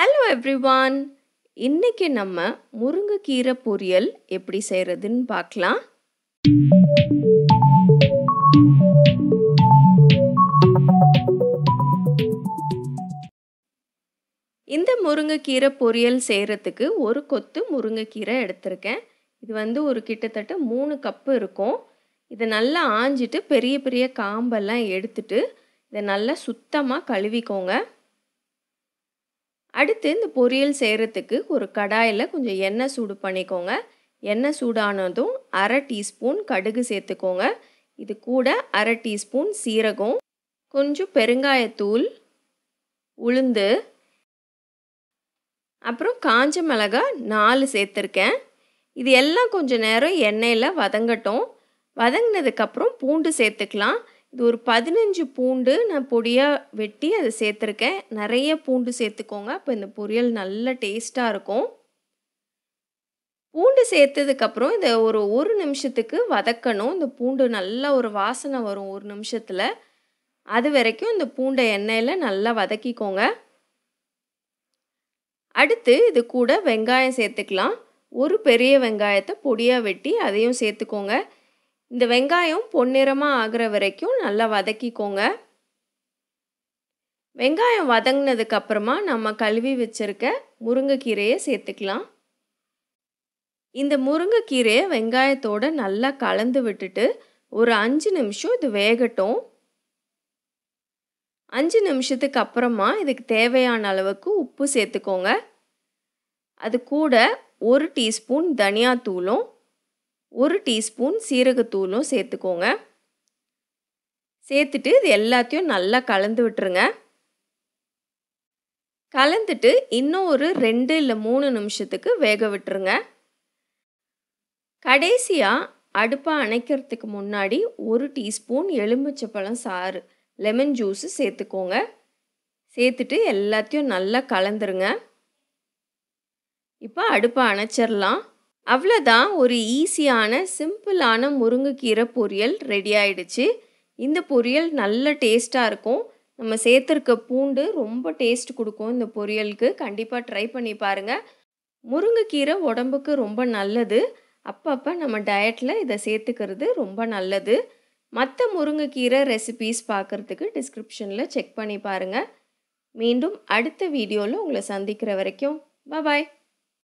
hello everyone இன்னைக்கு நம்ம முருங்கைக்கீரை பொரியல் எப்படி செய்கிறதுன்னு பார்க்கலாம் இந்த முருங்கைக்கீரை பொரியல் செய்கிறதுக்கு ஒரு கொத்து முருங்கைக்கீரை எடுத்திருக்கேன் இது வந்து ஒரு கிட்டத்தட்ட மூணு கப்பு இருக்கும் இதை நல்லா ஆஞ்சிட்டு பெரிய பெரிய காம்பெல்லாம் எடுத்துட்டு இதை நல்லா சுத்தமாக கழுவிக்கோங்க அடுத்து இந்த பொரியல் செய்கிறதுக்கு ஒரு கடாயில் கொஞ்சம் எண்ணெய் சூடு பண்ணிக்கோங்க எண்ணெய் சூடானதும் அரை டீஸ்பூன் கடுகு சேர்த்துக்கோங்க இது கூட அரை டீஸ்பூன் சீரகம் கொஞ்சம் பெருங்காயத்தூள் உளுந்து அப்புறம் காஞ்ச மிளகா நாலு சேர்த்துருக்கேன் இது எல்லாம் கொஞ்சம் நேரம் எண்ணெயில் வதங்கட்டும் வதங்கினதுக்கப்புறம் பூண்டு சேர்த்துக்கலாம் இது ஒரு பதினஞ்சு பூண்டு நான் பொடியாக வெட்டி அதை சேர்த்துருக்கேன் நிறைய பூண்டு சேர்த்துக்கோங்க அப்போ இந்த பொரியல் நல்ல டேஸ்ட்டாக இருக்கும் பூண்டு சேர்த்ததுக்கப்புறம் இதை ஒரு ஒரு நிமிஷத்துக்கு வதக்கணும் இந்த பூண்டு நல்லா ஒரு வாசனை வரும் ஒரு நிமிஷத்தில் அது வரைக்கும் இந்த பூண்டை எண்ணெயில் நல்லா வதக்கிக்கோங்க அடுத்து இது கூட வெங்காயம் சேர்த்துக்கலாம் ஒரு பெரிய வெங்காயத்தை பொடியாக வெட்டி அதையும் சேர்த்துக்கோங்க இந்த வெங்காயம் பொன்னிறமாக ஆகிற வரைக்கும் நல்லா வதக்கிக்கோங்க வெங்காயம் வதங்கினதுக்கு அப்புறமா நம்ம கழுவி வச்சுருக்க முருங்கைக்கீரையை சேர்த்துக்கலாம் இந்த முருங்கைக்கீரையை வெங்காயத்தோடு நல்லா கலந்து விட்டுட்டு ஒரு அஞ்சு நிமிஷம் இது வேகட்டும் அஞ்சு நிமிஷத்துக்கு அப்புறமா இதுக்கு தேவையான அளவுக்கு உப்பு சேர்த்துக்கோங்க அது கூட ஒரு டீஸ்பூன் தனியாத்தூளும் ஒரு டீஸ்பூன் சீரகத்தூளும் சேர்த்துக்கோங்க சேர்த்துட்டு இது எல்லாத்தையும் நல்லா கலந்து விட்டுருங்க கலந்துட்டு இன்னும் ஒரு ரெண்டு இல்லை மூணு நிமிஷத்துக்கு வேக விட்டுருங்க கடைசியாக அடுப்பை அணைக்கிறதுக்கு முன்னாடி ஒரு டீஸ்பூன் எலுமிச்சைப்பழம் சாறு லெமன் ஜூஸு சேர்த்துக்கோங்க சேர்த்துட்டு எல்லாத்தையும் நல்லா கலந்துருங்க இப்போ அடுப்பை அணைச்சிடலாம் அவ்வளோதான் ஒரு ஈஸியான சிம்பிளான முருங்கைக்கீரை பொரியல் ரெடி ஆயிடுச்சு இந்த பொரியல் நல்ல டேஸ்ட்டாக இருக்கும் நம்ம சேர்த்துருக்க பூண்டு ரொம்ப டேஸ்ட் கொடுக்கும் இந்த பொரியலுக்கு கண்டிப்பாக ட்ரை பண்ணி பாருங்கள் முருங்கைக்கீரை உடம்புக்கு ரொம்ப நல்லது அப்பப்போ நம்ம டயட்டில் இதை சேர்த்துக்கிறது ரொம்ப நல்லது மற்ற முருங்கைக்கீரை ரெசிபீஸ் பார்க்குறதுக்கு டிஸ்கிரிப்ஷனில் செக் பண்ணி பாருங்கள் மீண்டும் அடுத்த வீடியோவில் உங்களை சந்திக்கிற வரைக்கும் பாய்